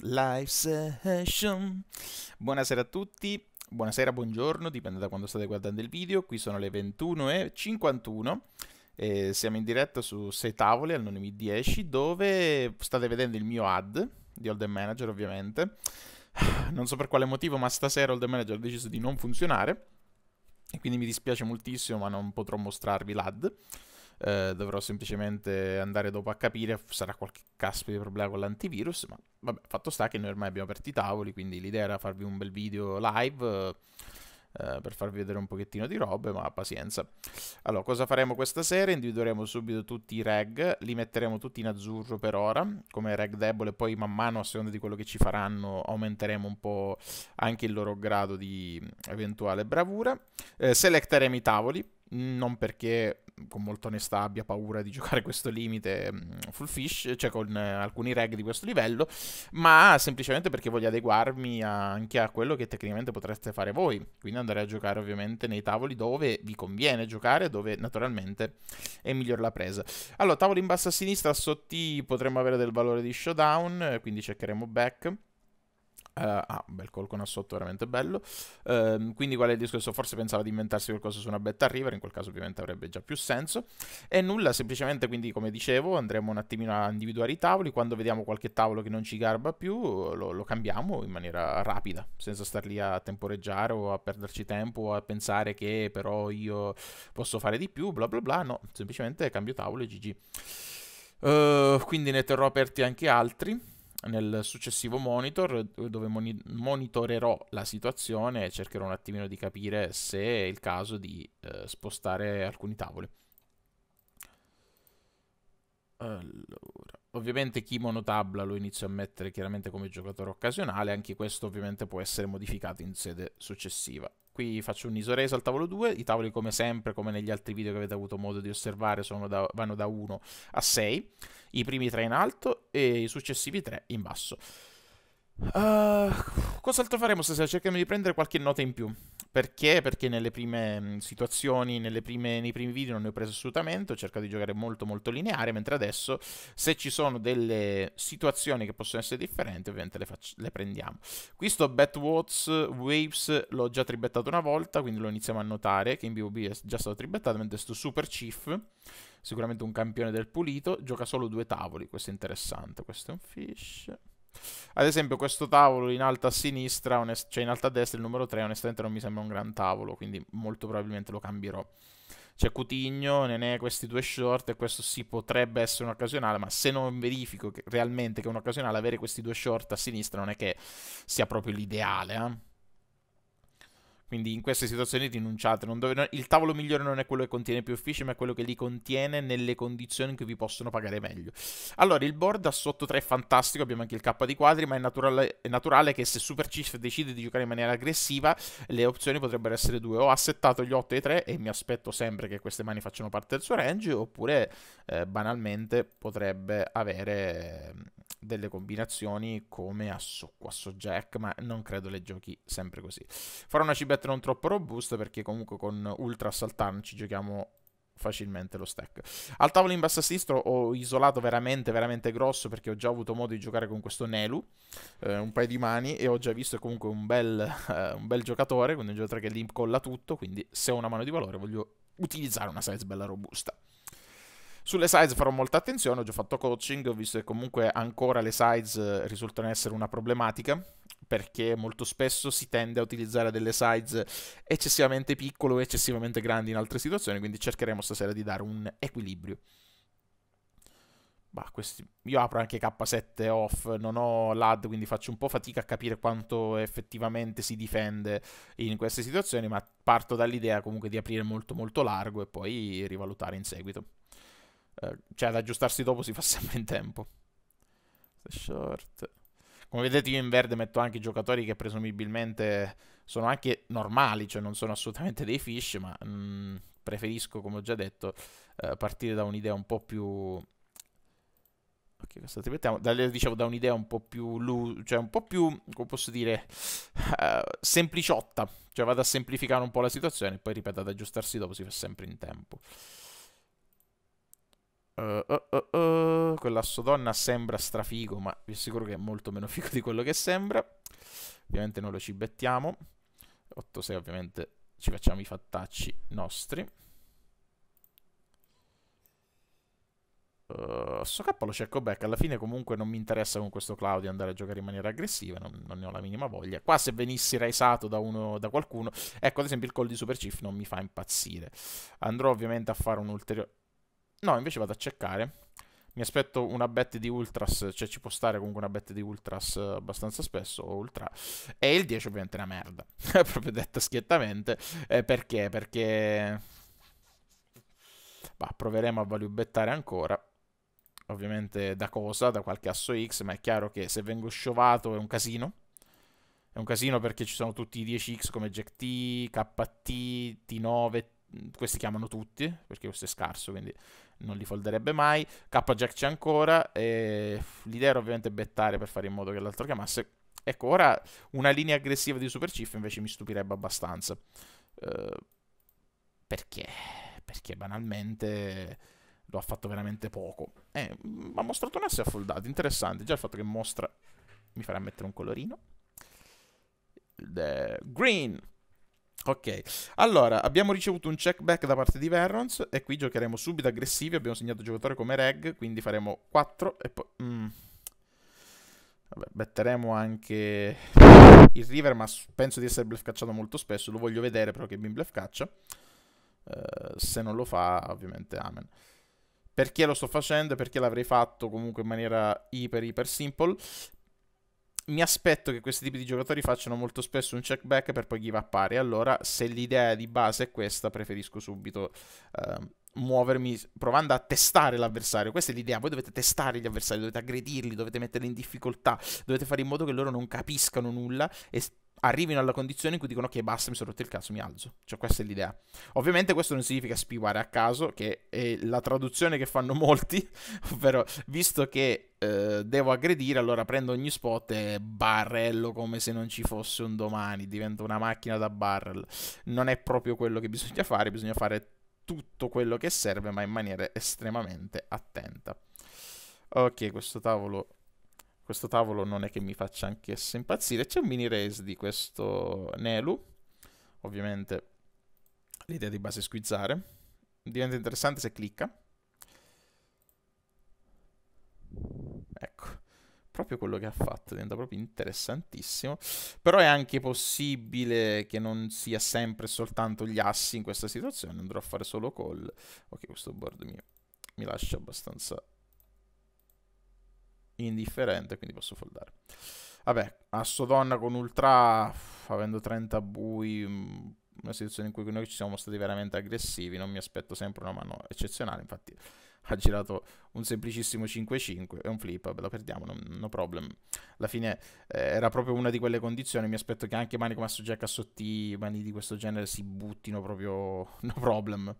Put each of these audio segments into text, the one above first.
Live session. Buonasera a tutti, buonasera, buongiorno, dipende da quando state guardando il video. Qui sono le 21.51. e siamo in diretta su 6 tavole al Nonimi 10 dove state vedendo il mio ad di Old Manager ovviamente. Non so per quale motivo, ma stasera Old Manager ha deciso di non funzionare. E quindi mi dispiace moltissimo, ma non potrò mostrarvi l'ad. Eh, dovrò semplicemente andare dopo a capire, sarà qualche caspita di problema con l'antivirus, ma vabbè, fatto sta che noi ormai abbiamo aperto i tavoli, quindi l'idea era farvi un bel video live eh, eh, per farvi vedere un pochettino di robe, ma pazienza. Allora, cosa faremo questa sera? Individueremo subito tutti i reg, li metteremo tutti in azzurro per ora, come reg debole, poi man mano, a seconda di quello che ci faranno, aumenteremo un po' anche il loro grado di eventuale bravura. Eh, selecteremo i tavoli, non perché con molta onestà abbia paura di giocare questo limite mm, full fish, cioè con eh, alcuni reg di questo livello, ma semplicemente perché voglio adeguarmi anche a quello che tecnicamente potreste fare voi, quindi andare a giocare ovviamente nei tavoli dove vi conviene giocare, dove naturalmente è miglior la presa. Allora, tavolo in basso a sinistra, sotto potremmo avere del valore di showdown, eh, quindi cercheremo back. Uh, ah, un bel colcona sotto, veramente bello. Uh, quindi qual è il discorso? Forse pensava di inventarsi qualcosa su una betta river, in quel caso ovviamente avrebbe già più senso. E nulla, semplicemente quindi come dicevo andremo un attimino a individuare i tavoli, quando vediamo qualche tavolo che non ci garba più lo, lo cambiamo in maniera rapida, senza star lì a temporeggiare o a perderci tempo o a pensare che però io posso fare di più, bla bla bla, no, semplicemente cambio tavolo e GG. Uh, eh, quindi ne terrò aperti anche altri nel successivo monitor dove moni- monitorerò la situazione e cercherò un attimino di capire se è il caso di eh, spostare alcuni tavoli. Allora, ovviamente chi Tabla lo inizio a mettere chiaramente come giocatore occasionale, anche questo ovviamente può essere modificato in sede successiva. Qui faccio un isoreso al tavolo 2, i tavoli come sempre, come negli altri video che avete avuto modo di osservare, da, vanno da 1 a 6, i primi 3 in alto e i successivi 3 in basso. Uh, cos'altro faremo stasera? Cerchiamo di prendere qualche nota in più. Perché? Perché nelle prime mm, situazioni, nelle prime, nei primi video non ne ho preso assolutamente, ho cercato di giocare molto molto lineare, mentre adesso se ci sono delle situazioni che possono essere differenti ovviamente le, faccio, le prendiamo. Qui sto Batwatts Waves, l'ho già tribettato una volta, quindi lo iniziamo a notare che in BOB è già stato tribettato, mentre sto Super Chief, sicuramente un campione del pulito, gioca solo due tavoli, questo è interessante, questo è un fish... Ad esempio, questo tavolo in alto a sinistra, onest- cioè in alto a destra, il numero 3, onestamente non mi sembra un gran tavolo, quindi molto probabilmente lo cambierò. C'è Cutigno, Nenè, questi due short, e questo si potrebbe essere un occasionale, ma se non verifico che realmente che è un occasionale, avere questi due short a sinistra non è che sia proprio l'ideale, eh? Quindi in queste situazioni rinunciate. Dove... il tavolo migliore non è quello che contiene più fish, ma è quello che li contiene nelle condizioni in cui vi possono pagare meglio. Allora, il board da sotto 3 è fantastico, abbiamo anche il K di quadri, ma è naturale, è naturale che se Super Chief decide di giocare in maniera aggressiva, le opzioni potrebbero essere due. O ha settato gli 8 e 3 e mi aspetto sempre che queste mani facciano parte del suo range, oppure eh, banalmente potrebbe avere delle combinazioni come a socco, Jack, ma non credo le giochi sempre così. Farò una cibetta non troppo robusta perché comunque con Ultra Saltan ci giochiamo facilmente lo stack. Al tavolo in basso a sinistra ho isolato veramente, veramente grosso perché ho già avuto modo di giocare con questo Nelu, eh, un paio di mani, e ho già visto comunque un bel, eh, un bel giocatore, quindi un giocatore che l'imp colla tutto, quindi se ho una mano di valore voglio utilizzare una size bella robusta. Sulle size farò molta attenzione, ho già fatto coaching, ho visto che comunque ancora le size eh, risultano essere una problematica perché molto spesso si tende a utilizzare delle size eccessivamente piccole o eccessivamente grandi in altre situazioni, quindi cercheremo stasera di dare un equilibrio. Bah, questi... Io apro anche K7 off, non ho LAD, quindi faccio un po' fatica a capire quanto effettivamente si difende in queste situazioni, ma parto dall'idea comunque di aprire molto molto largo e poi rivalutare in seguito. Eh, cioè ad aggiustarsi dopo si fa sempre in tempo. Short. Come vedete io in verde metto anche i giocatori che presumibilmente sono anche normali, cioè non sono assolutamente dei fish, ma mh, mm, preferisco, come ho già detto, eh, partire da un'idea un po' più... Ok, questo ripetiamo. Da, dicevo, da un'idea un po' più... Lu- cioè un po' più, come posso dire, uh, sempliciotta. Cioè vado a semplificare un po' la situazione e poi, ripeto, ad aggiustarsi dopo si fa sempre in tempo. Uh, uh, uh, Quell'asso donna sembra strafigo, ma vi assicuro che è molto meno figo di quello che sembra. Ovviamente noi lo ci bettiamo. 8-6 ovviamente ci facciamo i fattacci nostri. Uh, eh, SoK lo cerco back. Alla fine, comunque, non mi interessa con questo Claudio andare a giocare in maniera aggressiva. Non, non ne ho la minima voglia. Qua, se venissi raisato da, uno, da qualcuno, ecco ad esempio il call di Super Chief non mi fa impazzire. Andrò ovviamente a fare un ulteriore. No, invece vado a cercare. Mi aspetto una bet di Ultras, cioè ci può stare comunque una bet di Ultras eh, abbastanza spesso, o Ultra. E il 10 ovviamente è una merda, proprio detto schiettamente. Eh, perché? Perché... Bah, proveremo a value bettare ancora ovviamente da cosa? Da qualche asso X, ma è chiaro che se vengo sciovato è un casino. È un casino perché ci sono tutti i 10X come Jack T, KT, T9, questi chiamano tutti, perché questo è scarso, quindi non li folderebbe mai. K-Jack c'è ancora. E l'idea era ovviamente bettare per fare in modo che l'altro chiamasse. Ecco, ora una linea aggressiva di Super Chief invece mi stupirebbe abbastanza. Eh, perché? Perché banalmente lo ha fatto veramente poco. Eh, ha mostrato un asse affoldato, interessante. Già il fatto che mostra mi farà mettere un colorino. The green Ok, allora abbiamo ricevuto un checkback da parte di Verrons e qui giocheremo subito aggressivi. Abbiamo segnato il giocatore come reg, quindi faremo 4 e poi... Mm. Vabbè, metteremo anche il River, ma penso di essere bluff cacciato molto spesso. Lo voglio vedere però che Bim bluff caccia. Uh, eh, se non lo fa, ovviamente amen. Perché lo sto facendo e perché l'avrei fatto comunque in maniera iper iper simple? mi aspetto che questi tipi di giocatori facciano molto spesso un check back per poi give up pari. Allora, se l'idea di base è questa, preferisco subito uh, muovermi provando a testare l'avversario. Questa è l'idea. Voi dovete testare gli avversari, dovete aggredirli, dovete metterli in difficoltà, dovete fare in modo che loro non capiscano nulla e arrivino alla condizione in cui dicono ok basta mi sono rotto il cazzo mi alzo cioè questa è l'idea ovviamente questo non significa spiguare a caso che è la traduzione che fanno molti ovvero visto che eh, devo aggredire allora prendo ogni spot e barrello come se non ci fosse un domani divento una macchina da barrel non è proprio quello che bisogna fare bisogna fare tutto quello che serve ma in maniera estremamente attenta ok questo tavolo questo tavolo non è che mi faccia anch'esso impazzire. C'è un mini race di questo Nelu, ovviamente l'idea di base è squizzare. Diventa interessante se clicca. Ecco proprio quello che ha fatto, diventa proprio interessantissimo. Però è anche possibile che non sia sempre soltanto gli assi in questa situazione, andrò a fare solo call. Ok, questo board mi, mi lascia abbastanza indifferente, quindi posso foldare. Vabbè, asso donna con ultra, avendo 30 bui, mm, una situazione in cui noi ci siamo stati veramente aggressivi, non mi aspetto sempre una mano eccezionale, infatti ha girato un semplicissimo 5-5 e un flip, vabbè, lo perdiamo, no, no problem. Alla fine eh, era proprio una di quelle condizioni, mi aspetto che anche mani come asso jack a sotti, mani di questo genere si buttino proprio, no problem.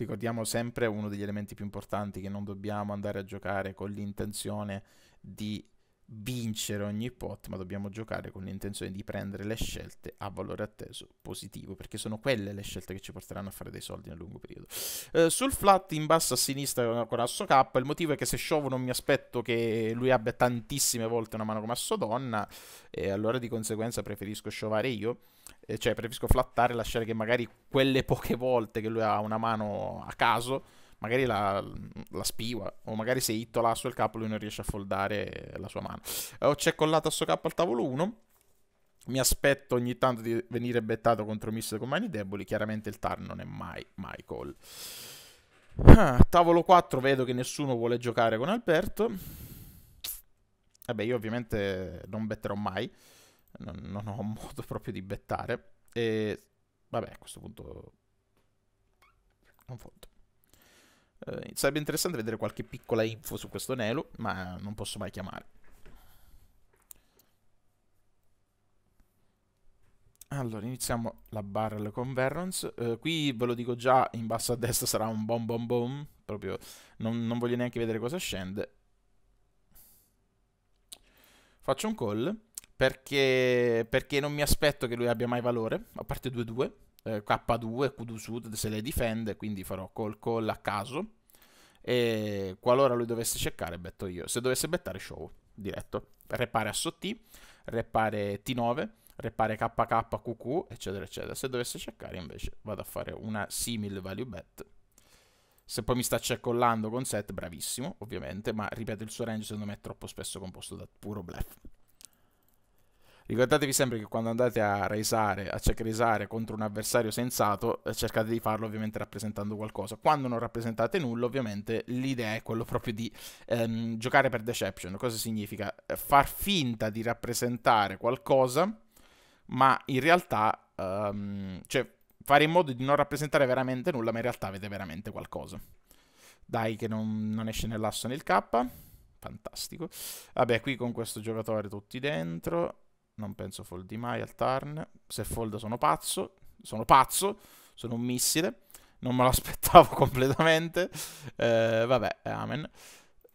ricordiamo sempre uno degli elementi più importanti che non dobbiamo andare a giocare con l'intenzione di vincere ogni pot, ma dobbiamo giocare con l'intenzione di prendere le scelte a valore atteso positivo, perché sono quelle le scelte che ci porteranno a fare dei soldi nel lungo periodo. Eh, sul flat in basso a sinistra con Asso K, il motivo è che se Show non mi aspetto che lui abbia tantissime volte una mano come Asso Donna, e allora di conseguenza preferisco sciovare io. Eh, cioè preferisco flattare e lasciare che magari quelle poche volte che lui ha una mano a caso, magari la, la spiva, o magari se hitto l'asso il capo lui non riesce a foldare la sua mano. Eh, ho c'è collato a sto capo al tavolo 1, mi aspetto ogni tanto di venire bettato contro misto con mani deboli, chiaramente il TAR non è mai, mai call. Ah, tavolo 4 vedo che nessuno vuole giocare con Alberto. Vabbè, io ovviamente non betterò mai non, non ho modo proprio di bettare. E vabbè, a questo punto non foto. Eh, sarebbe interessante vedere qualche piccola info su questo Nelo, ma non posso mai chiamare. Allora, iniziamo la barrel converrence. Eh, qui ve lo dico già, in basso a destra sarà un bom bom bom. Proprio non, non voglio neanche vedere cosa scende. Faccio un call perché, perché non mi aspetto che lui abbia mai valore, a parte 2-2, eh, K2, Kudu Sud se le difende, quindi farò call call a caso. E qualora lui dovesse cercare, betto io. Se dovesse bettare, show diretto. Repare SOT, repare T9, repare KK, QQ, eccetera, eccetera. Se dovesse cercare, invece, vado a fare una simile value bet. Se poi mi sta cercollando con set, bravissimo, ovviamente, ma ripeto, il suo range secondo me è troppo spesso composto da puro bluff. Ricordatevi sempre che quando andate a raisare, a check raisare contro un avversario sensato, eh, cercate di farlo ovviamente rappresentando qualcosa. Quando non rappresentate nulla, ovviamente l'idea è quello proprio di ehm, giocare per deception. Cosa significa? Eh, far finta di rappresentare qualcosa, ma in realtà, ehm, cioè fare in modo di non rappresentare veramente nulla, ma in realtà avete veramente qualcosa. Dai che non, non esce nell'asso nel K. Fantastico. Vabbè, qui con questo giocatore tutti dentro non penso foldi mai al turn, se foldo sono pazzo, sono pazzo, sono un missile, non me l'aspettavo completamente, eh, vabbè, amen,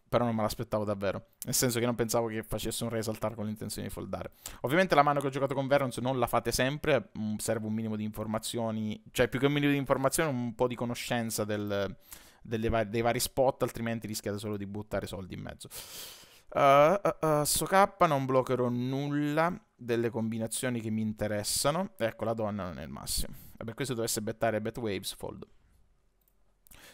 però non me l'aspettavo davvero, nel senso che non pensavo che facesse un re saltare con l'intenzione di foldare. Ovviamente la mano che ho giocato con Verons non la fate sempre, mm, serve un minimo di informazioni, cioè più che un minimo di informazioni un po' di conoscenza del, delle, dei vari spot, altrimenti rischiate solo di buttare soldi in mezzo. Uh, eh, uh, eh, uh, eh, so K non bloccherò nulla delle combinazioni che mi interessano. Ecco, la donna non è il massimo. E per questo dovesse bettare Bet Waves, fold.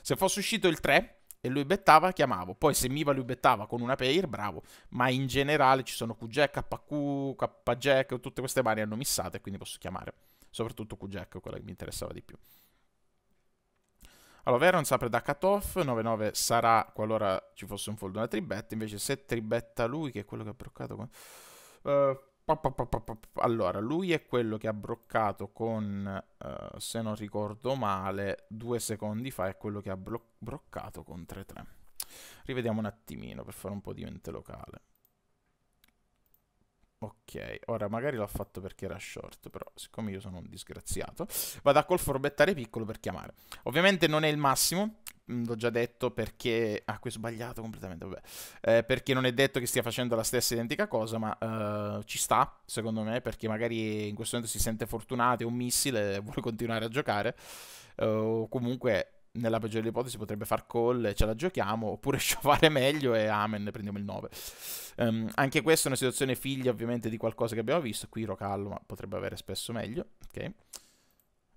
Se fosse uscito il 3 e lui bettava, chiamavo. Poi se Miva lui bettava con una pair, bravo. Ma in generale ci sono QJack, KQ, KJack, tutte queste varie hanno missate, quindi posso chiamare. Soprattutto QJack, quella che mi interessava di più. Allora, Veron apre da cutoff, 9-9 sarà qualora ci fosse un fold una tribetta, invece se tribetta lui, che è quello che ha broccato con... Uh, pa, pa, pa, allora, lui è quello che ha broccato con, uh, se non ricordo male, due secondi fa è quello che ha broccato con 3-3. Rivediamo un attimino per fare un po' di mente locale. Ok, ora magari l'ho fatto perché era short, però siccome io sono un disgraziato, vado a col forbettare piccolo per chiamare. Ovviamente non è il massimo, mm, l'ho già detto perché... Ah, qui ho sbagliato completamente, vabbè. Eh, perché non è detto che stia facendo la stessa identica cosa, ma eh, ci sta, secondo me, perché magari in questo momento si sente fortunato, è un missile, vuole continuare a giocare, eh, o comunque nella peggiore ipotesi potrebbe far call e ce la giochiamo, oppure sciovare meglio e amen, prendiamo il 9. Um, ehm, anche questa è una situazione figlia ovviamente di qualcosa che abbiamo visto, qui Rocallo ma potrebbe avere spesso meglio, ok?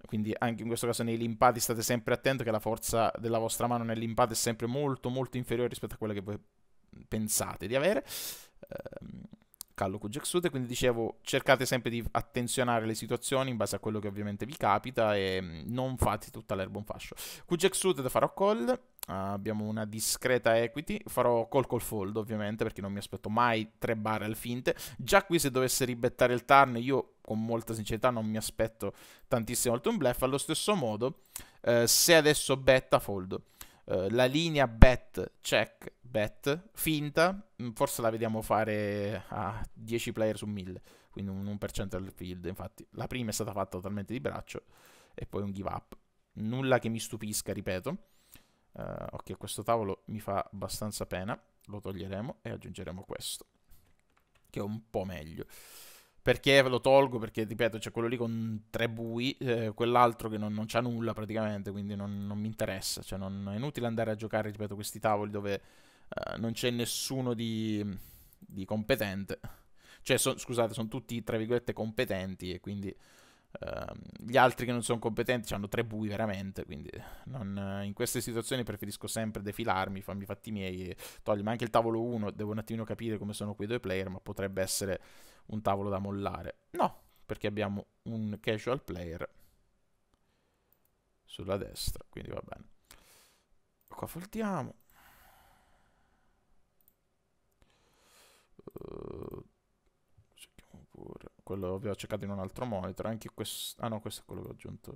Quindi anche in questo caso nei limpati state sempre attento che la forza della vostra mano nel limpate è sempre molto molto inferiore rispetto a quella che voi pensate di avere. Um, Callo Kujaksute, quindi dicevo cercate sempre di attenzionare le situazioni in base a quello che ovviamente vi capita e mm, non fate tutta l'erba un fascio. Kujaksute da farò call, uh, abbiamo una discreta equity, farò call col fold ovviamente perché non mi aspetto mai tre barre al finte, già qui se dovesse ribettare il turn io con molta sincerità non mi aspetto tantissimo altro un bluff, allo stesso modo eh, se adesso betta fold eh, la linea bet, check, bet, finta, mm, forse la vediamo fare a 10 player su 1000, quindi un 1% del field, infatti la prima è stata fatta totalmente di braccio e poi un give up. Nulla che mi stupisca, ripeto. Uh, eh, ok, questo tavolo mi fa abbastanza pena, lo toglieremo e aggiungeremo questo, che è un po' meglio perché ve lo tolgo, perché ripeto, c'è quello lì con tre bui, eh, quell'altro che non, non c'ha nulla praticamente, quindi non, non mi interessa, cioè non, è inutile andare a giocare, ripeto, questi tavoli dove eh, non c'è nessuno di, di competente, cioè so, scusate, sono tutti, tra virgolette, competenti e quindi ehm, gli altri che non sono competenti hanno tre bui veramente, quindi non, in queste situazioni preferisco sempre defilarmi, farmi i fatti miei, togliermi anche il tavolo 1, devo un attimino capire come sono quei due player, ma potrebbe essere un tavolo da mollare. No, perché abbiamo un casual player sulla destra, quindi va bene. Qua foltiamo. Uh, eh, pure. Quello vi cercato in un altro monitor. Anche questo... Ah no, questo è quello che ho aggiunto.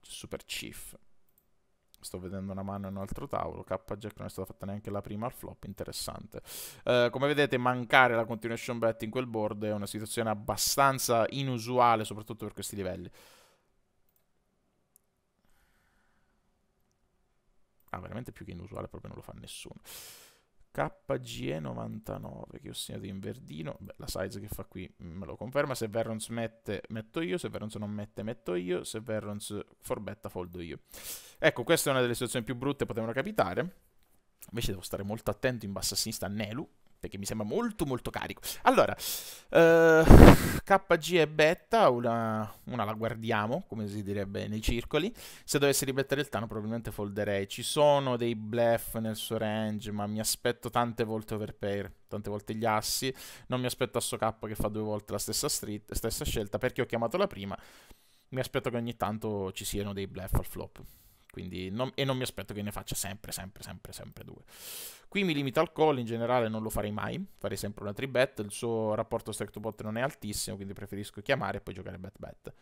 C'è Super Chief sto vedendo una mano e un altro tavolo, K-Jack non è stata fatta neanche la prima al flop, interessante. Eh, come vedete mancare la continuation bet in quel board è una situazione abbastanza inusuale, soprattutto per questi livelli. Ah, veramente più che inusuale, proprio non lo fa nessuno. KGE99 che ho segnato in verdino, Beh, la size che fa qui me lo conferma, se Verrons mette metto io, se Verrons non mette metto io, se Verrons forbetta foldo io. Ecco, questa è una delle situazioni più brutte che potevano capitare, invece devo stare molto attento in basso a sinistra a Nelu, perché mi sembra molto molto carico. Allora, eh, KG e Betta, una, una, la guardiamo, come si direbbe nei circoli. Se dovessi ripetere il Tano probabilmente folderei. Ci sono dei bluff nel suo range, ma mi aspetto tante volte overpair, tante volte gli assi. Non mi aspetto a So K che fa due volte la stessa, street, stessa scelta, perché ho chiamato la prima. Mi aspetto che ogni tanto ci siano dei bluff al flop quindi non, e non mi aspetto che ne faccia sempre, sempre, sempre, sempre due. Qui mi limito al call, in generale non lo farei mai, farei sempre una 3 bet, il suo rapporto strike to bot non è altissimo, quindi preferisco chiamare e poi giocare bet bet.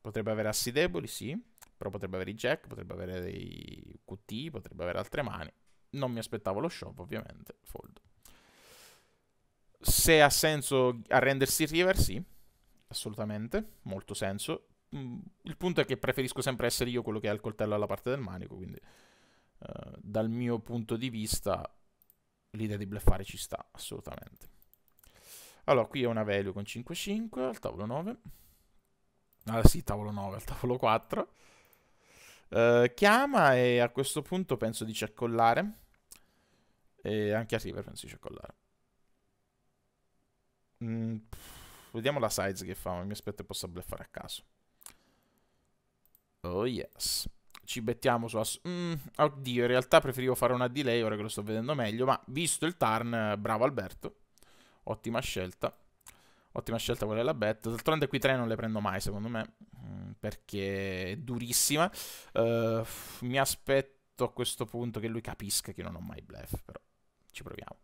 Potrebbe avere assi deboli, sì, però potrebbe avere i jack, potrebbe avere dei QT, potrebbe avere altre mani. Non mi aspettavo lo shop, ovviamente, fold. Se ha senso arrendersi il river, sì, assolutamente, molto senso. Mm, il punto è che preferisco sempre essere io quello che ha il coltello alla parte del manico, quindi uh, dal mio punto di vista l'idea di bleffare ci sta assolutamente. Allora, qui è una value con 5-5 al tavolo 9. Ah sì, tavolo 9, al tavolo 4. Uh, eh, chiama e a questo punto penso di ciaccollare. E anche a River penso di ciaccollare. Mm, pff, vediamo la size che fa, ma mi aspetto che possa bleffare a caso. Oh yes. Ci mettiamo su Ass... Mm, oddio, in realtà preferivo fare una delay, ora che lo sto vedendo meglio, ma visto il turn, bravo Alberto. Ottima scelta. Ottima scelta quella della bet. D'altronde qui 3 non le prendo mai, secondo me, mm, perché è durissima. Uh, mi aspetto a questo punto che lui capisca che non ho mai bluff, però ci proviamo.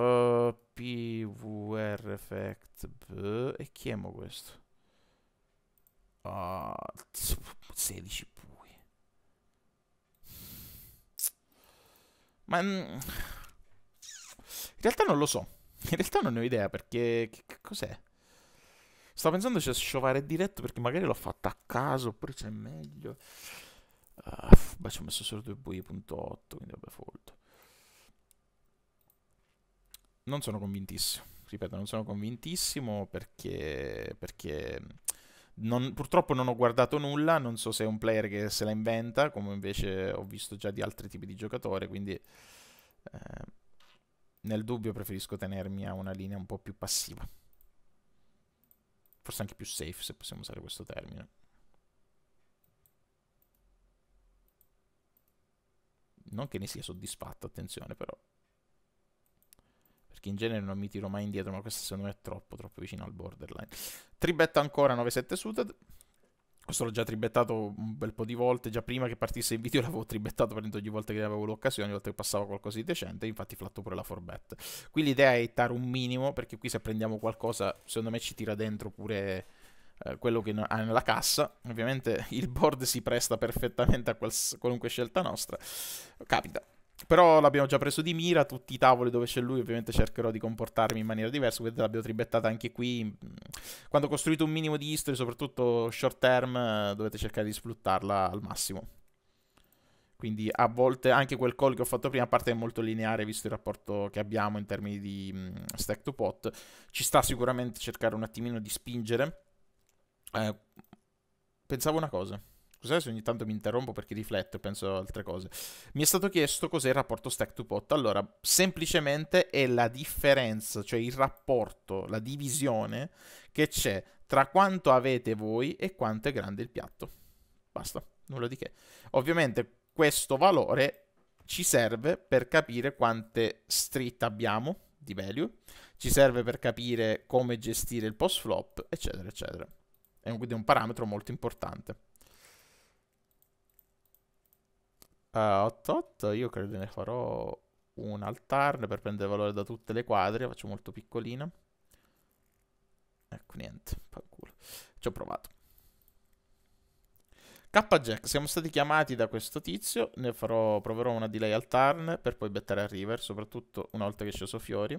Uh, PVR effect B. E chiamo questo. Uh, 16 pui. Ma... Mm, in realtà non lo so. In realtà non ne ho idea perché... Che, che cos'è? Stavo pensando se sciovare diretto perché magari l'ho fatto a caso oppure c'è meglio. Uh, beh, ci ho messo solo 2 buie.8, quindi vabbè, folto non sono convintissimo. Ripeto, non sono convintissimo perché, perché non, purtroppo non ho guardato nulla, non so se è un player che se la inventa, come invece ho visto già di altri tipi di giocatore, quindi eh, nel dubbio preferisco tenermi a una linea un po' più passiva. Forse anche più safe, se possiamo usare questo termine. Non che ne sia soddisfatto, attenzione però in genere non mi tiro mai indietro, ma questo secondo me è troppo, troppo vicino al borderline. Tribetta ancora 9-7 suited. Questo l'ho già tribettato un bel po' di volte, già prima che partisse il video l'avevo tribettato prendendo ogni volta che avevo l'occasione, ogni volta che passava qualcosa di decente, infatti flatto pure la forbet. Qui l'idea è hittare un minimo, perché qui se prendiamo qualcosa, secondo me ci tira dentro pure eh, quello che ha nella cassa. Ovviamente il board si presta perfettamente a qualunque scelta nostra. Capita. Però l'abbiamo già preso di mira, tutti i tavoli dove c'è lui ovviamente cercherò di comportarmi in maniera diversa, vedete l'abbiamo tribettata anche qui. Mm, quando ho costruito un minimo di history, soprattutto short term, eh, dovete cercare di sfruttarla al massimo. Quindi a volte anche quel call che ho fatto prima, a parte è molto lineare visto il rapporto che abbiamo in termini di mh, mm, stack to pot, ci sta sicuramente cercare un attimino di spingere. Eh, pensavo una cosa. Scusate se ogni tanto mi interrompo perché rifletto e penso ad altre cose. Mi è stato chiesto cos'è il rapporto stack to pot. Allora, semplicemente è la differenza, cioè il rapporto, la divisione che c'è tra quanto avete voi e quanto è grande il piatto. Basta, nulla di che. Ovviamente questo valore ci serve per capire quante street abbiamo di value, ci serve per capire come gestire il post flop, eccetera, eccetera. È un, è un parametro molto importante. 8-8 eh, io credo ne farò un altarne per prendere valore da tutte le quadre, faccio molto piccolina. Ecco, niente, fanculo. Ci ho provato. K-Jack, siamo stati chiamati da questo tizio, ne farò, proverò una delay al turn per poi bettare a river, soprattutto una volta che è sceso fiori.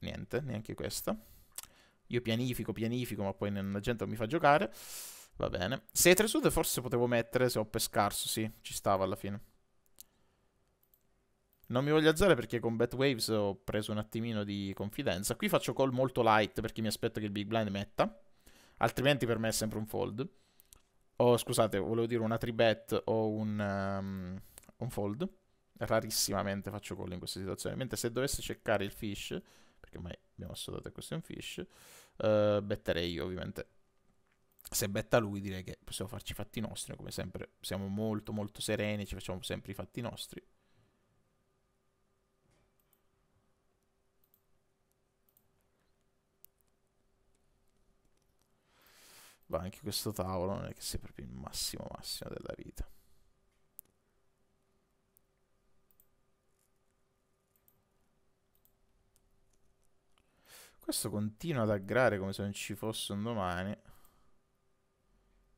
Niente, neanche questa. Io pianifico, pianifico, ma poi la gente non mi fa giocare. Va bene. Se 3 sud forse potevo mettere se ho pescarso, sì. Ci stava alla fine. Non mi voglio alzare perché con Bat Waves ho preso un attimino di confidenza. Qui faccio call molto light perché mi aspetto che il Big Blind metta. Altrimenti per me è sempre un fold. O scusate, volevo dire una tribet o un, um, un fold. Rarissimamente faccio call in questa situazione. Mentre se dovesse cercare il fish, perché mai abbiamo assodato che questo è un fish, uh, eh, betterei io ovviamente se betta lui direi che possiamo farci i fatti nostri, come sempre siamo molto molto sereni, ci facciamo sempre i fatti nostri. Va anche questo tavolo, non è che sia proprio il massimo massimo della vita. Questo continua ad aggrare come se non ci fosse un domani.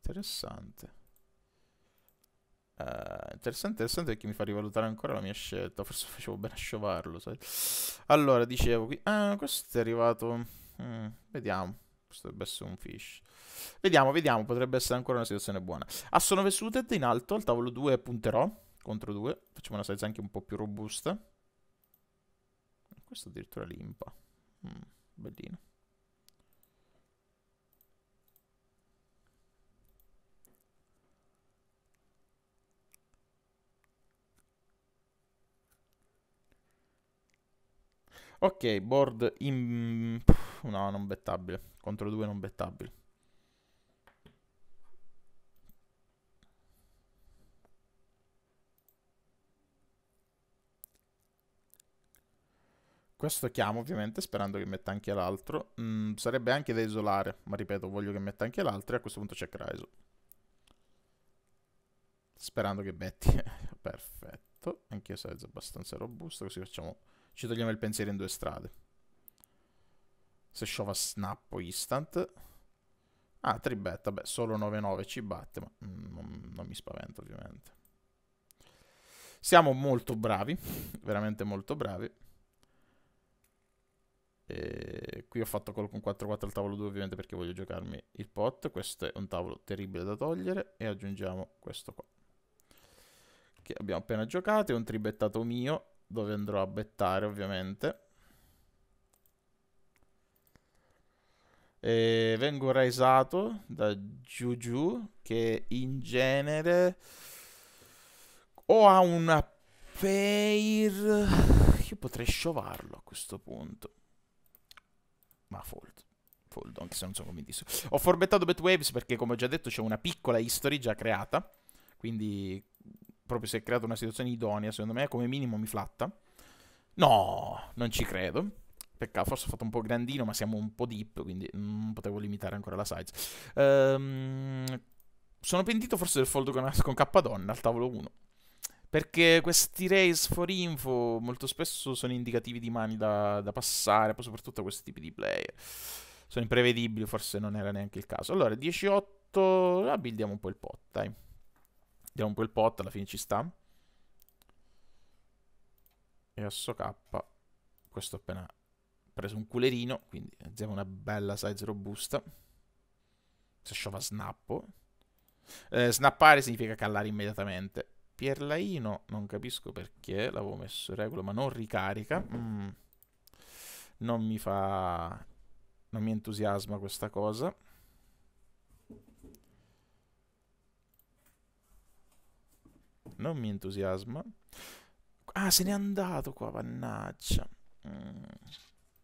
Interessante. Uh, interessante, interessante perché mi fa rivalutare ancora la mia scelta. Forse facevo bene a sciovarlo, sai? Allora, dicevo qui... Ah, questo è arrivato... Mm, vediamo. Questo dovrebbe essere un fish. Vediamo, vediamo. Potrebbe essere ancora una situazione buona. Assono ah, Vessutet in alto. Al tavolo 2 punterò. Contro 2. Facciamo una size anche un po' più robusta. Questo addirittura limpa. Mm, bellino. Ok, board in... No, non bettabile. Contro due non bettabile. Questo chiamo ovviamente sperando che metta anche l'altro. Mm, sarebbe anche da isolare, ma ripeto, voglio che metta anche l'altro e a questo punto c'è Cryso. Sperando che betti. Perfetto fatto. Anche è abbastanza robusto, così facciamo... Ci togliamo il pensiero in due strade. Se sciova snap instant. Ah, tribetta, beh, solo 9-9 ci batte, ma non, non mi spavento ovviamente. Siamo molto bravi, veramente molto bravi. E qui ho fatto col con 4-4 al tavolo 2 ovviamente perché voglio giocarmi il pot. Questo è un tavolo terribile da togliere e aggiungiamo questo qua che abbiamo appena giocato, è un tribettato mio, dove andrò a bettare ovviamente. E vengo raisato da Juju che in genere o ha una pair... Io potrei sciovarlo a questo punto. Ma fold. Fold, anche se non so come convintissimo. Ho forbettato Betwaves perché, come ho già detto, c'è una piccola history già creata. Quindi proprio si è creata una situazione idonea, secondo me, come minimo mi flatta. No, non ci credo. Peccato, forse ho fatto un po' grandino, ma siamo un po' deep, quindi non potevo limitare ancora la size. Ehm, sono pentito forse del fold con, con K-Donna al tavolo 1. Perché questi race for info molto spesso sono indicativi di mani da, da passare, poi soprattutto a questi tipi di player. Sono imprevedibili, forse non era neanche il caso. Allora, 18, la ah, buildiamo un po' il pot, dai. Diamo un po' il pot, alla fine ci sta. E asso K. Questo appena preso un culerino, quindi abbiamo una bella size robusta. Se sciova snappo. Eh, snappare significa callare immediatamente. Pierlaino, non capisco perché, l'avevo messo in regola, ma non ricarica. Mm. Non mi fa... non mi entusiasma questa cosa. non mi entusiasma. Ah, se n'è andato qua, mannaggia. Mm.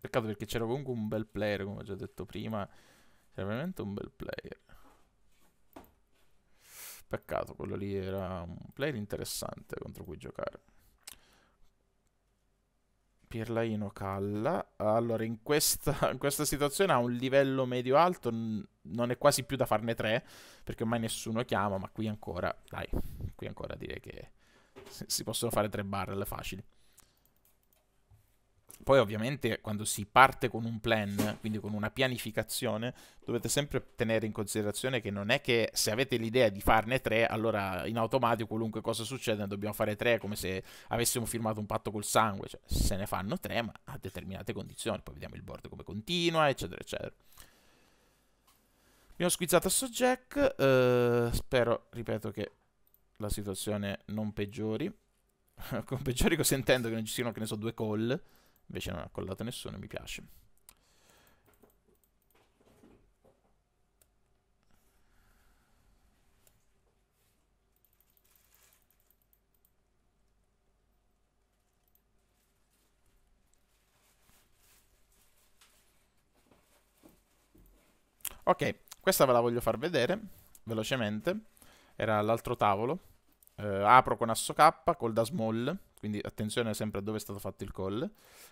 Peccato perché c'era comunque un bel player, come ho già detto prima. C'era veramente un bel player. Peccato, quello lì era un player interessante contro cui giocare. Pirlaino Calla. Allora, in questa, in questa situazione ha un livello medio-alto, non è quasi più da farne tre, perché ormai nessuno chiama, ma qui ancora, dai, qui ancora direi che si possono fare tre barrel facili poi ovviamente quando si parte con un plan, quindi con una pianificazione, dovete sempre tenere in considerazione che non è che se avete l'idea di farne tre, allora in automatico qualunque cosa succeda ne dobbiamo fare tre, come se avessimo firmato un patto col sangue, cioè, se ne fanno tre ma a determinate condizioni, poi vediamo il board come continua, eccetera, eccetera. Abbiamo squizzato a Jack, eh, spero, ripeto, che la situazione non peggiori. Con peggiori cosa intendo? Che non ci siano, che ne so, due call. Invece non ha collato nessuno, mi piace. Ok, questa ve la voglio far vedere velocemente. Era l'altro tavolo eh, apro con asso K, col da small, quindi attenzione sempre a dove è stato fatto il call.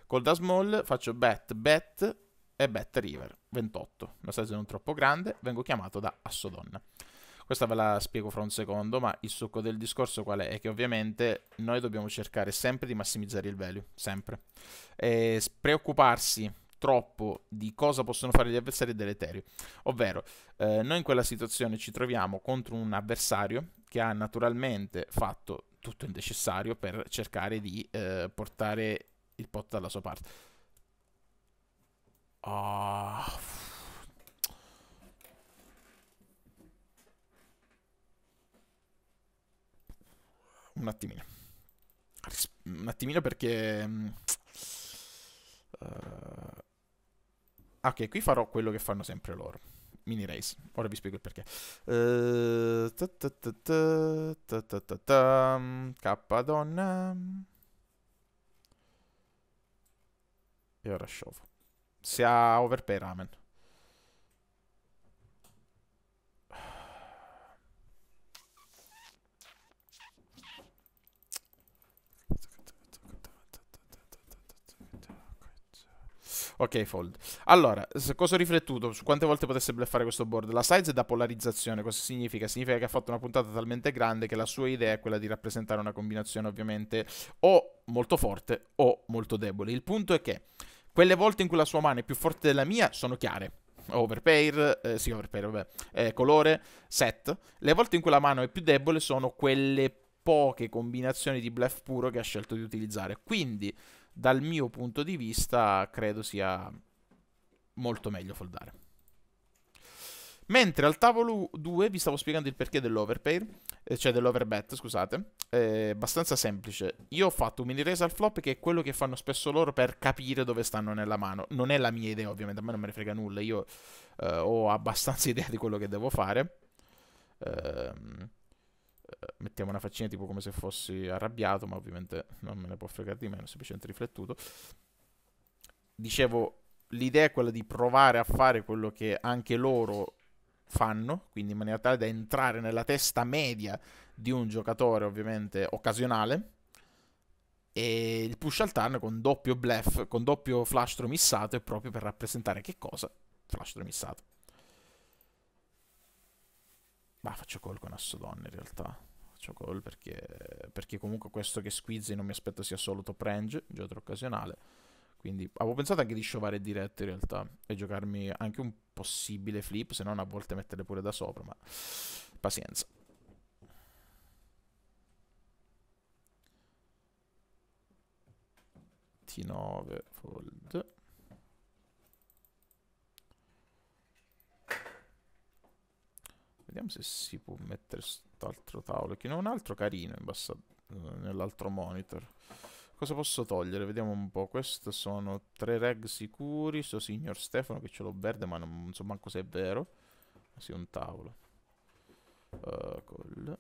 Col da small faccio bet, bet e bet river, 28. Una size non troppo grande, vengo chiamato da asso donna. Questa ve la spiego fra un secondo, ma il succo del discorso qual è? È che ovviamente noi dobbiamo cercare sempre di massimizzare il value, sempre. E preoccuparsi troppo di cosa possono fare gli avversari è deleterio. Ovvero, eh, noi in quella situazione ci troviamo contro un avversario che ha naturalmente fatto tutto il necessario per cercare di eh, portare il pot dalla sua parte. Oh. Un attimino. un attimino perché... Uh, Ah, ok, qui farò quello che fanno sempre loro. Mini race. Ora vi spiego il perché. Uh, K donna. E ora sciovo. Si ha overpay ramen. Ok, fold. Allora, cosa ho riflettuto su quante volte potesse bluffare questo board? La size è da polarizzazione, cosa significa? Significa che ha fatto una puntata talmente grande che la sua idea è quella di rappresentare una combinazione ovviamente o molto forte o molto debole. Il punto è che quelle volte in cui la sua mano è più forte della mia sono chiare. Overpair, eh, sì, overpair, vabbè, eh, colore, set. Le volte in cui la mano è più debole sono quelle poche combinazioni di bluff puro che ha scelto di utilizzare. Quindi dal mio punto di vista credo sia molto meglio foldare. Mentre al tavolo 2 vi stavo spiegando il perché dell'overpair, eh, cioè dell'overbet, scusate, è abbastanza semplice. Io ho fatto un mini raise al flop che è quello che fanno spesso loro per capire dove stanno nella mano. Non è la mia idea ovviamente, a me non me ne frega nulla, io eh, ho abbastanza idea di quello che devo fare. Ehm... Eh, mettiamo una faccina tipo come se fossi arrabbiato, ma ovviamente non me ne può fregare di meno, semplicemente riflettuto. Dicevo, l'idea è quella di provare a fare quello che anche loro fanno, quindi in maniera tale da entrare nella testa media di un giocatore ovviamente occasionale. E il push al turn con doppio bluff, con doppio flash tromissato è proprio per rappresentare che cosa? Flash tromissato. Ma faccio call con Assodon in realtà. Faccio call perché, perché comunque questo che squizzi non mi aspetto sia solo top range, giocatore occasionale. Quindi avevo pensato anche di sciovare diretto in realtà e giocarmi anche un possibile flip, se non a volte metterle pure da sopra, ma pazienza. T9 fold. Vediamo se si può mettere quest'altro tavolo. Che ne ho un altro carino in basso, eh, nell'altro monitor. Cosa posso togliere? Vediamo un po'. Questi sono tre reg sicuri. Sto signor Stefano che ce l'ho verde, ma non, non so manco se è vero. Ma Sì, un tavolo. Uh, col...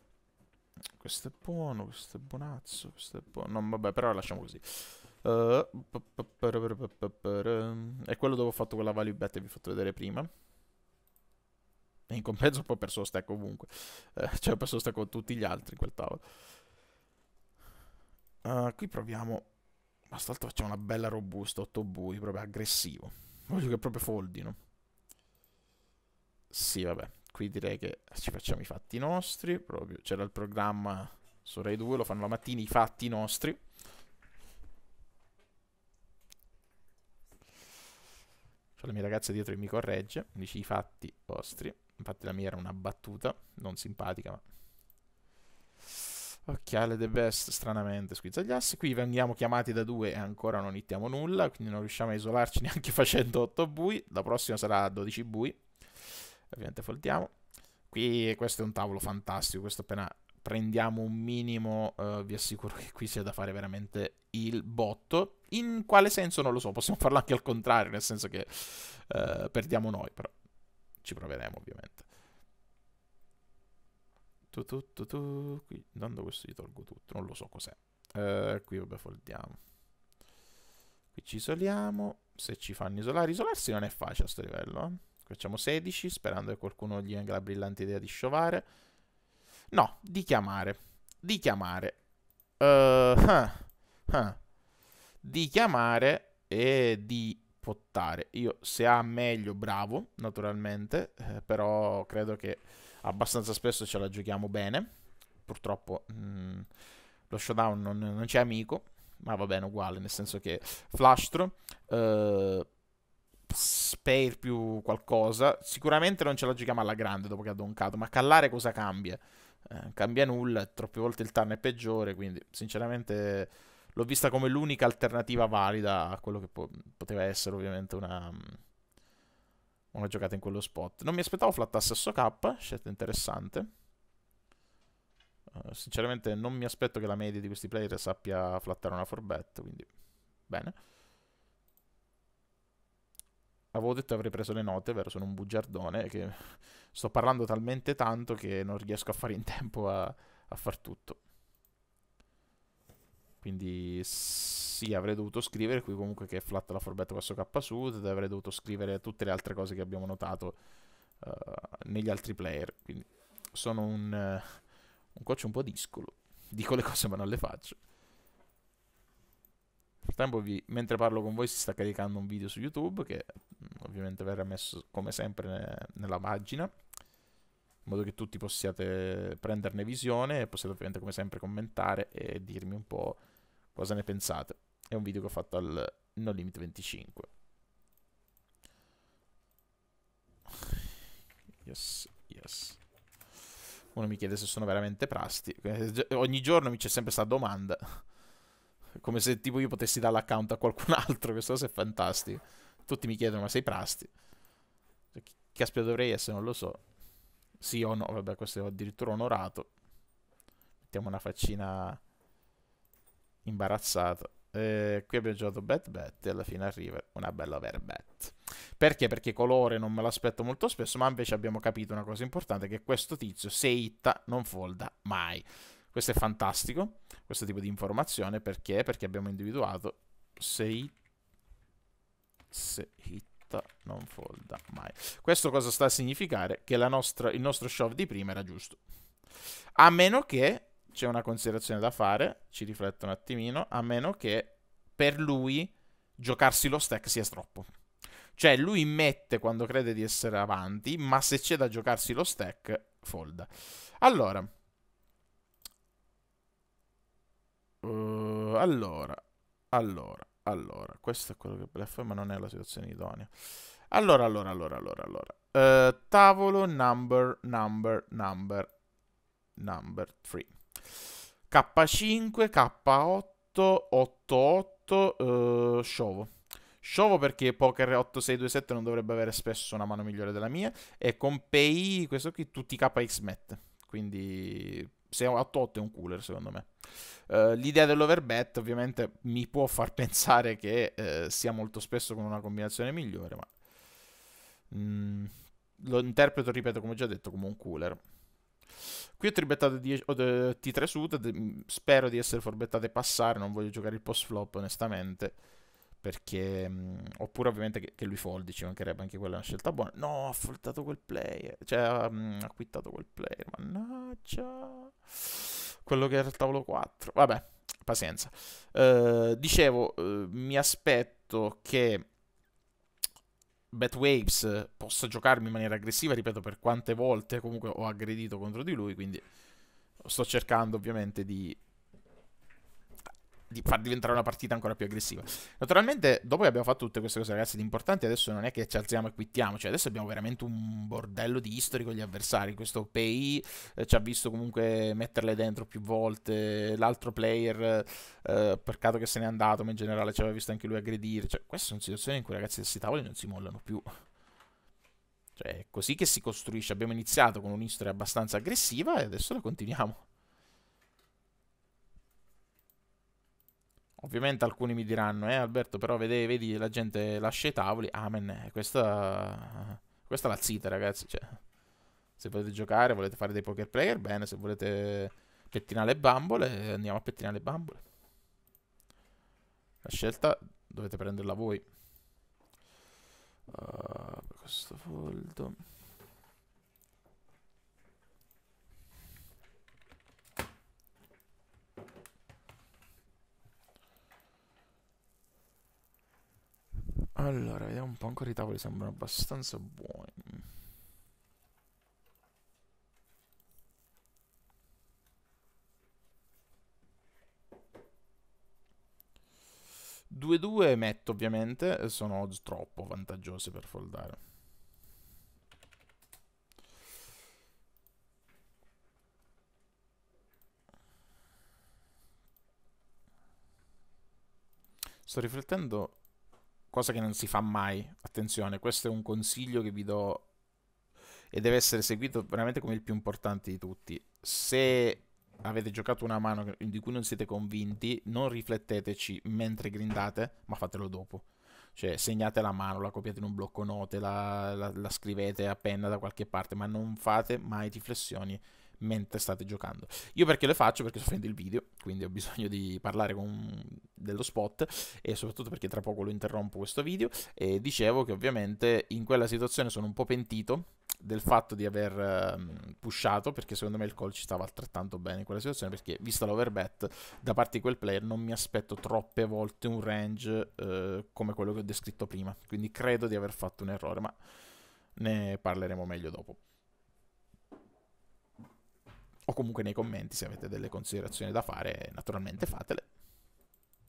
Questo è buono, questo è buonazzo, questo è buono. No, vabbè, però lasciamo così. Uh, eh, e quello dove ho fatto quella value bet che vi ho fatto vedere prima. E in compenso poi ho perso lo stack ovunque. Eh, cioè ho perso lo stack con tutti gli altri in quel tavolo. Uh, qui proviamo... Ma stavolta facciamo una bella robusta, 8 bui, proprio aggressivo. Voglio che proprio foldino. Sì, vabbè. Qui direi che ci facciamo i fatti nostri. Proprio c'era il programma su Rai 2, lo fanno la mattina, i fatti nostri. C'è la mia ragazza dietro che mi corregge, mi dice i fatti vostri. Infatti la mia era una battuta, non simpatica, ma... Occhiale The Best, stranamente, squizza gli assi. Qui veniamo chiamati da due e ancora non ittiamo nulla, quindi non riusciamo a isolarci neanche facendo 8 bui. La prossima sarà 12 bui. Ovviamente foltiamo. Qui questo è un tavolo fantastico, questo appena prendiamo un minimo, uh, vi assicuro che qui sia da fare veramente il botto. In quale senso non lo so, possiamo farlo anche al contrario, nel senso che uh, perdiamo noi, però ci proveremo ovviamente. Tu, tu, tu, tu. Qui, dando questo gli tolgo tutto, non lo so cos'è. Eh, qui vabbè foldiamo. Qui ci isoliamo, se ci fanno isolare, isolarsi non è facile a sto livello. Eh? Facciamo 16, sperando che qualcuno gli venga la brillante idea di sciovare. No, di chiamare. Di chiamare. Uh, huh, huh. Di chiamare e di spottare. Io se ha meglio, bravo, naturalmente, eh, però credo che abbastanza spesso ce la giochiamo bene. Purtroppo mh, mm, lo showdown non, non, c'è amico, ma va bene uguale, nel senso che Flashtro, eh, Spare più qualcosa, sicuramente non ce la giochiamo alla grande dopo che ha donkato, ma callare cosa cambia? Eh, cambia nulla, troppe volte il turn è peggiore, quindi sinceramente l'ho vista come l'unica alternativa valida a quello che po- poteva essere ovviamente una, mm, una giocata in quello spot. Non mi aspettavo flat assesso K, scelta interessante. Uh, sinceramente non mi aspetto che la media di questi player sappia flattare una forbetta, quindi bene. Avevo detto che avrei preso le note, vero, sono un bugiardone che sto parlando talmente tanto che non riesco a fare in tempo a, a far tutto. Quindi sì, avrei dovuto scrivere qui comunque che è flat la forbetta verso K sud, avrei dovuto scrivere tutte le altre cose che abbiamo notato uh, negli altri player. Quindi sono un, uh, un coach un po' discolo. Dico le cose ma non le faccio. Nel frattempo, vi, mentre parlo con voi, si sta caricando un video su YouTube che mm, ovviamente verrà messo come sempre ne, nella pagina, in modo che tutti possiate prenderne visione e possiate ovviamente come sempre commentare e dirmi un po' cosa ne pensate. È un video che ho fatto al No Limit 25. Yes, yes. Uno mi chiede se sono veramente prasti. Eh, ogni giorno mi c'è sempre questa domanda. Come se tipo io potessi dare l'account a qualcun altro. Questa cosa è fantastica. Tutti mi chiedono ma sei prasti? Cioè, che Caspita dovrei essere, non lo so. Sì o no, vabbè questo è addirittura onorato. Mettiamo una faccina imbarazzato. Eh, qui abbiamo giocato bet bet e alla fine arriva una bella verbet. Perché? Perché colore non me l'aspetto molto spesso, ma invece abbiamo capito una cosa importante, che questo tizio, se itta, non folda mai. Questo è fantastico, questo tipo di informazione, perché? Perché abbiamo individuato se, it, se itta non folda mai. Questo cosa sta a significare? Che nostra, il nostro shove di prima era giusto. A meno che c'è una considerazione da fare, ci rifletto un attimino, a meno che per lui giocarsi lo stack sia troppo. Cioè lui mette quando crede di essere avanti, ma se c'è da giocarsi lo stack, folda. Allora. Uh, allora, allora, allora. Questo è quello che bluff, ma non è la situazione idonea. Allora, allora, allora, allora, allora. Uh, tavolo number, number, number, number 3. K5, K8, 88, uh, Shovo. Shovo perché Poker 8, 6, 2, 7 non dovrebbe avere spesso una mano migliore della mia. E con Pay, questo qui, tutti KX met. Quindi se 8-8 è un cooler secondo me. Uh, l'idea dell'overbet ovviamente mi può far pensare che uh, sia molto spesso con una combinazione migliore, ma... Mm, lo interpreto, ripeto, come già detto, come un cooler. Qui ho tribettate T3 Sud, spero di essere forbettate e passare, non voglio giocare il post flop onestamente, perché... Mh, oppure ovviamente che, che, lui foldi, ci mancherebbe anche quella una scelta buona. No, ha foldato quel player, cioè mh, ha quittato quel player, mannaggia. Quello che era il tavolo 4, vabbè, pazienza. Uh, dicevo, uh, mi aspetto che Waves eh, possa giocarmi in maniera aggressiva, ripeto, per quante volte comunque ho aggredito contro di lui, quindi sto cercando ovviamente di di far diventare una partita ancora più aggressiva. Naturalmente, dopo che abbiamo fatto tutte queste cose, ragazzi, di importanti, adesso non è che ci alziamo e quittiamo, cioè adesso abbiamo veramente un bordello di history con gli avversari. Questo PI eh, ci ha visto comunque metterle dentro più volte, l'altro player, eh, peccato che se n'è andato, ma in generale ci aveva visto anche lui aggredire. Cioè, queste sono situazioni in cui ragazzi questi tavoli non si mollano più. Cioè, è così che si costruisce. Abbiamo iniziato con un'historia abbastanza aggressiva e adesso la continuiamo. Ovviamente alcuni mi diranno, eh Alberto, però vedi, vedi la gente lascia i tavoli, amen, eh, questa, questa è la zita ragazzi, cioè, se volete giocare, volete fare dei poker player, bene, se volete pettinare le bambole, andiamo a pettinare le bambole. La scelta dovete prenderla voi. Uh, questo foldo... Allora, vediamo un po', ancora i tavoli sembrano abbastanza buoni. Due due metto ovviamente, sono troppo vantaggiose per foldare. Sto riflettendo cosa che non si fa mai. Attenzione, questo è un consiglio che vi do e deve essere seguito veramente come il più importante di tutti. Se avete giocato una mano di cui non siete convinti, non rifletteteci mentre grindate, ma fatelo dopo. Cioè, segnate la mano, la copiate in un blocco note, la, la, la scrivete a penna da qualche parte, ma non fate mai riflessioni mentre state giocando. Io perché le faccio? Perché sto finendo il video, quindi ho bisogno di parlare con dello spot e soprattutto perché tra poco lo interrompo questo video e dicevo che ovviamente in quella situazione sono un po' pentito del fatto di aver um, pushato perché secondo me il call ci stava altrettanto bene in quella situazione perché vista l'overbet da parte di quel player non mi aspetto troppe volte un range uh, come quello che ho descritto prima quindi credo di aver fatto un errore ma ne parleremo meglio dopo o comunque nei commenti se avete delle considerazioni da fare, naturalmente fatele.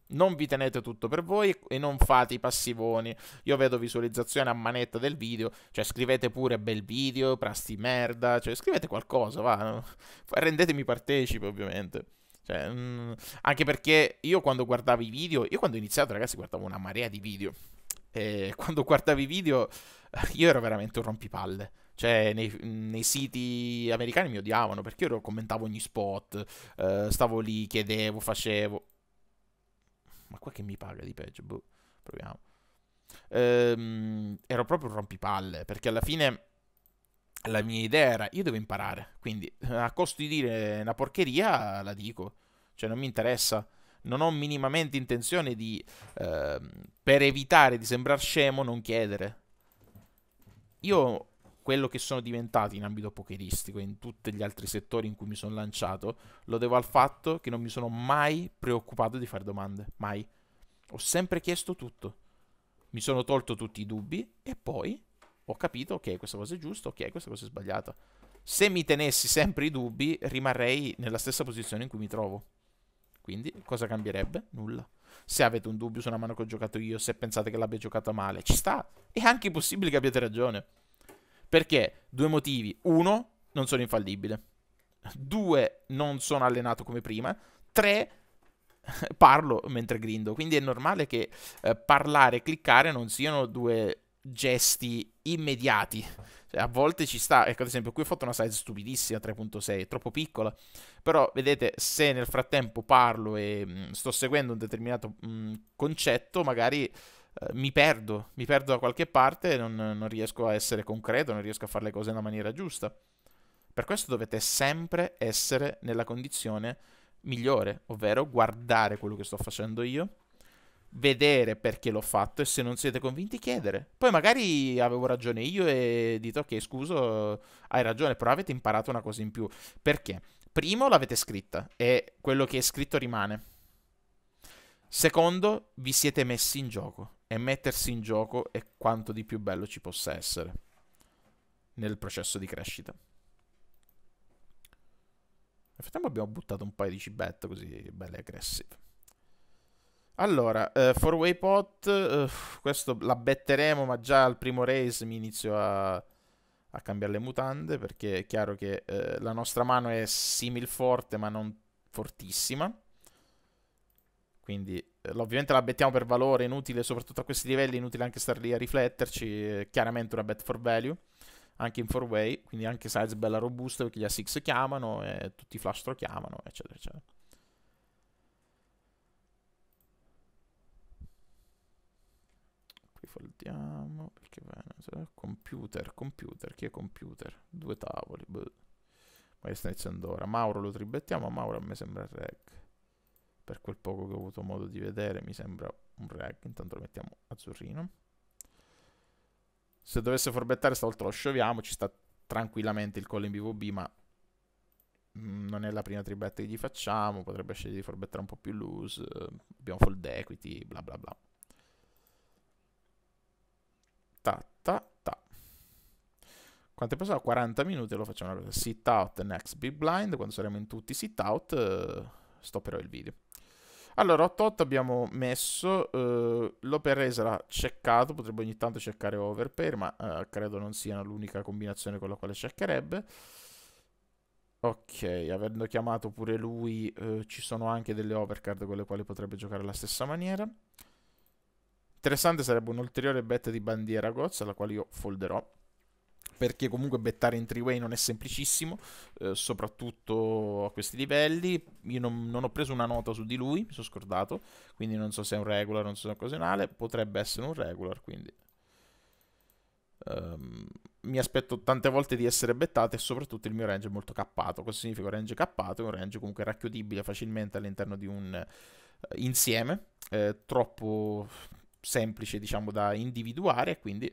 Non vi tenete tutto per voi e non fate i passivoni. Io vedo visualizzazione a manetta del video, cioè scrivete pure bel video, prasti merda, cioè scrivete qualcosa, va. Rendetemi partecipe, ovviamente. Cioè, mh, mm, anche perché io quando guardavo i video, io quando ho iniziato, ragazzi, guardavo una marea di video. E quando guardavo i video, io ero veramente un rompipalle. Cioè, nei, nei, siti americani mi odiavano perché io commentavo ogni spot, eh, stavo lì, chiedevo, facevo. Ma qua che mi paga di peggio? Boh, proviamo. Ehm, ero proprio un rompipalle perché alla fine la mia idea era io devo imparare, quindi a costo di dire una porcheria la dico, cioè non mi interessa non ho minimamente intenzione di, eh, per evitare di sembrare scemo, non chiedere. Io quello che sono diventato in ambito pokeristico e in tutti gli altri settori in cui mi sono lanciato, lo devo al fatto che non mi sono mai preoccupato di fare domande, mai. Ho sempre chiesto tutto. Mi sono tolto tutti i dubbi e poi ho capito, ok, questa cosa è giusta, ok, questa cosa è sbagliata. Se mi tenessi sempre i dubbi, rimarrei nella stessa posizione in cui mi trovo. Quindi cosa cambierebbe? Nulla. Se avete un dubbio su una mano che ho giocato io, se pensate che l'abbia giocata male, ci sta. È anche possibile che abbiate ragione. Perché? Due motivi. Uno, non sono infallibile. Due, non sono allenato come prima. Tre, parlo mentre grindo. Quindi è normale che eh, parlare e cliccare non siano due gesti immediati. Cioè, a volte ci sta, ecco ad esempio qui ho fatto una size stupidissima 3.6, troppo piccola, però vedete se nel frattempo parlo e mh, mm, sto seguendo un determinato mh, mm, concetto, magari eh, mi perdo, mi perdo da qualche parte e non, non riesco a essere concreto, non riesco a fare le cose nella maniera giusta. Per questo dovete sempre essere nella condizione migliore, ovvero guardare quello che sto facendo io, vedere perché l'ho fatto e se non siete convinti chiedere. Poi magari avevo ragione io e dite ok scuso, hai ragione, però avete imparato una cosa in più. Perché? Primo l'avete scritta e quello che è scritto rimane Secondo, vi siete messi in gioco e mettersi in gioco è quanto di più bello ci possa essere nel processo di crescita. Nel frattempo abbiamo buttato un paio di cibette così belle aggressive. Allora, eh, for pot, eh, questo la betteremo, ma già al primo race mi inizio a, a cambiare le mutande, perché è chiaro che eh, la nostra mano è simil forte, ma non fortissima. Quindi eh, ovviamente la bettiamo per valore, inutile soprattutto a questi livelli, inutile anche stare lì a rifletterci, eh, chiaramente una bet for value, anche in 4 way, quindi anche size bella robusta perché gli ASICS chiamano, eh, tutti i flash lo chiamano, eccetera, eccetera. Qui foldiamo, perché bene, computer, computer, chi è computer? Due tavoli, boh. ma sta iniziando ora, Mauro lo tribettiamo, Mauro a me sembra reg per quel poco che ho avuto modo di vedere mi sembra un reg, intanto lo mettiamo azzurrino. Se dovesse forbettare stavolta lo scioviamo, ci sta tranquillamente il call in BVB, ma mm, non è la prima tribetta che gli facciamo, potrebbe scegliere di forbettare un po' più loose, abbiamo fold equity, bla bla bla. Ta ta ta. Quanto è passato? 40 minuti lo facciamo una cosa. Sit out next big blind, quando saremo in tutti sit out eh, stopperò il video. Allora, 88 abbiamo messo, eh, l'Operese l'ha checcato, potrebbe ogni tanto cercare overpair, ma eh, credo non sia l'unica combinazione con la quale cercherebbe. Ok, avendo chiamato pure lui, eh, ci sono anche delle overcard con le quali potrebbe giocare alla stessa maniera. Interessante sarebbe un'ulteriore bet di bandiera gozza, la quale io folderò perché comunque bettare in three-way non è semplicissimo, eh, soprattutto a questi livelli. Io non, non, ho preso una nota su di lui, mi sono scordato, quindi non so se è un regular, non so se è occasionale, potrebbe essere un regular, quindi... Um, mi aspetto tante volte di essere bettato e soprattutto il mio range è molto cappato. Cosa significa range cappato? È un range comunque racchiudibile facilmente all'interno di un uh, insieme, eh, troppo semplice diciamo da individuare, quindi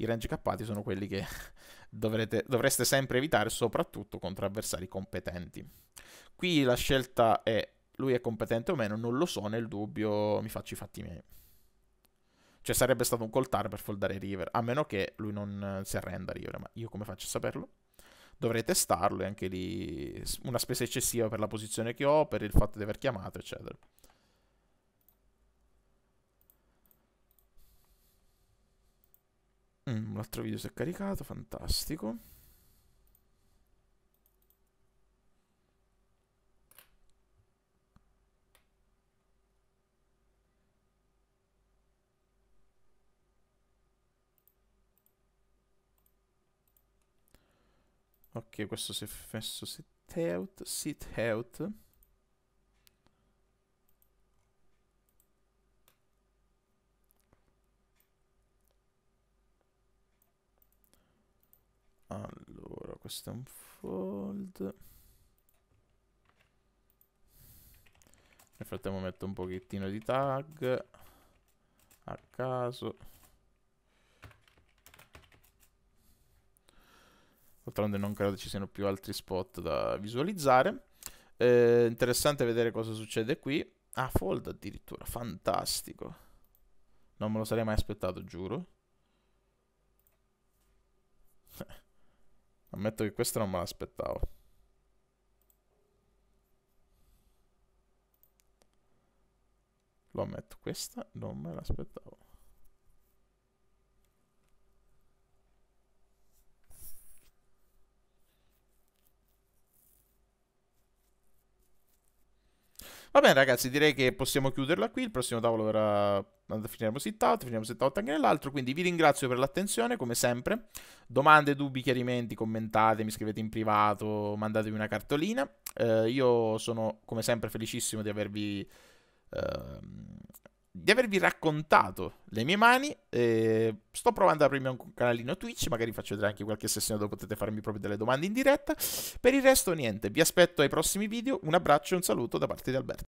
i range cappati sono quelli che dovrete, dovreste sempre evitare, soprattutto contro avversari competenti. Qui la scelta è lui è competente o meno, non lo so, nel dubbio mi faccio i fatti miei. Cioè sarebbe stato un coltar per foldare River, a meno che lui non eh, si arrenda a River, ma io come faccio a saperlo? Dovrete starlo, e anche lì una spesa eccessiva per la posizione che ho, per il fatto di aver chiamato, eccetera. Mm, un altro video si è caricato, fantastico. Ok, questo si è messo sit out, sit out. Allora, questo è un fold. Nel frattempo metto un pochettino di tag a caso. D'altronde non credo ci siano più altri spot da visualizzare. Eh, interessante vedere cosa succede qui. Ah, fold addirittura, fantastico. Non me lo sarei mai aspettato, giuro. Ammetto che questa non me l'aspettavo. Lo ammetto, questa non me l'aspettavo. Va bene ragazzi, direi che possiamo chiuderla qui, il prossimo tavolo verrà... finiremo sit out, finiremo sit out anche nell'altro, quindi vi ringrazio per l'attenzione come sempre, domande, dubbi, chiarimenti, commentatemi, scrivete in privato, mandatemi una cartolina, eh, io sono come sempre felicissimo di avervi... Eh, di avervi raccontato le mie mani. Eh, sto provando ad aprirmi un canalino Twitch, magari faccio vedere anche qualche sessione dove potete farmi proprio delle domande in diretta. Per il resto niente, vi aspetto ai prossimi video, un abbraccio e un saluto da parte di Alberto.